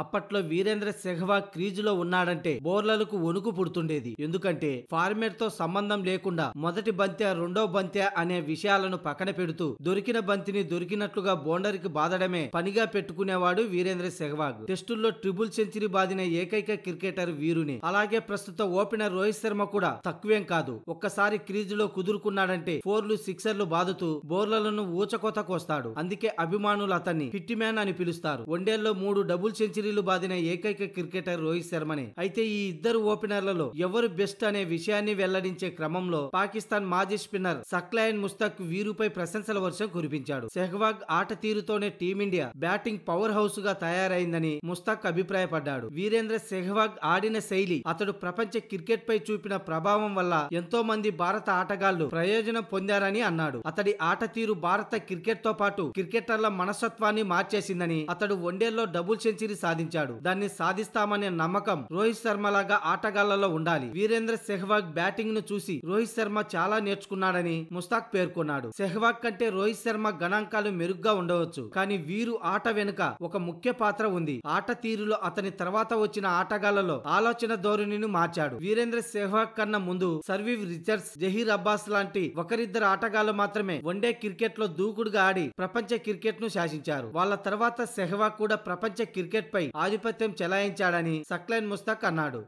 అప్పట్లో వీరేంద్ర సెహ్వాగ్ క్రీజులో ఉన్నాడంటే బౌలర్లకు వణుకు పుడుతుండేది ఎందుకంటే ఫార్మేట్ తో సంబంధం లేకుండా మొదటి బంత్యా రెండో బంత్యా అనే విషయాలను పక్కన పెడుతూ దొరికిన బంతిని దొరికినట్లుగా బౌండరీకి బాదడమే పనిగా పెట్టుకునేవాడు వీరేంద్ర సెహ్వాగ్ టెస్టుల్లో ట్రిపుల్ సెంచరీ బాదిన ఏకైక క్రికెటర్ వీరుని అలాగే ప్రస్తుత ఓపెనర్ రోహిత్ శర్మ కూడా తక్కువేం కాదు ఒక్కసారి క్రీజ్ లో కుదురుకున్నాడంటే ఫోర్లు సిక్సర్లు బాదుతూ ఊచకోత కోస్తాడు అందుకే అభిమానులు అతన్ని హిట్టి మ్యాన్ అని పిలుస్తారు వన్డేల్లో మూడు డబుల్ సెంచరీ సెంచరీలు బాధిన ఏకైక క్రికెటర్ రోహిత్ శర్మనే అయితే ఈ ఇద్దరు ఓపెనర్లలో ఎవరు బెస్ట్ అనే విషయాన్ని వెల్లడించే క్రమంలో పాకిస్తాన్ మాజీ స్పిన్నర్ సక్లాయన్ ముస్తాక్ వీరుపై ప్రశంసల వర్షం కురిపించాడు సెహ్వాగ్ ఆట తీరుతోనే టీమిండియా బ్యాటింగ్ పవర్ హౌస్ గా తయారైందని ముస్తాక్ అభిప్రాయపడ్డాడు వీరేంద్ర సెహ్వాగ్ ఆడిన శైలి అతడు ప్రపంచ క్రికెట్ పై చూపిన ప్రభావం వల్ల ఎంతో మంది భారత ఆటగాళ్లు ప్రయోజనం పొందారని అన్నాడు అతడి ఆట తీరు భారత క్రికెట్ తో పాటు క్రికెటర్ల మనస్తత్వాన్ని మార్చేసిందని అతడు వన్డేల్లో డబుల్ సెంచరీ సాధించారు సాధించాడు దాన్ని సాధిస్తామనే నమ్మకం రోహిత్ శర్మ లాగా ఆటగాళ్లలో ఉండాలి వీరేంద్ర సెహ్వాగ్ బ్యాటింగ్ ను చూసి రోహిత్ శర్మ చాలా నేర్చుకున్నాడని ముస్తాక్ పేర్కొన్నాడు సెహ్వాగ్ కంటే రోహిత్ శర్మ గణాంకాలు మెరుగ్గా ఉండవచ్చు కానీ వీరు ఆట వెనుక ఒక ముఖ్య పాత్ర ఉంది ఆట తీరులో అతని తర్వాత వచ్చిన ఆటగాళ్లలో ఆలోచన ధోరణిని మార్చాడు వీరేంద్ర సెహ్వాగ్ కన్నా ముందు సర్వీవ్ రిచర్డ్స్ జహీర్ అబ్బాస్ లాంటి ఒకరిద్దరు ఆటగాళ్లు మాత్రమే వన్డే క్రికెట్ లో దూకుడుగా ఆడి ప్రపంచ క్రికెట్ ను శాసించారు వాళ్ళ తర్వాత సెహ్వాగ్ కూడా ప్రపంచ క్రికెట్ ఆధిపత్యం చెలాయించాడని సక్లైన్ ముస్తాక్ అన్నాడు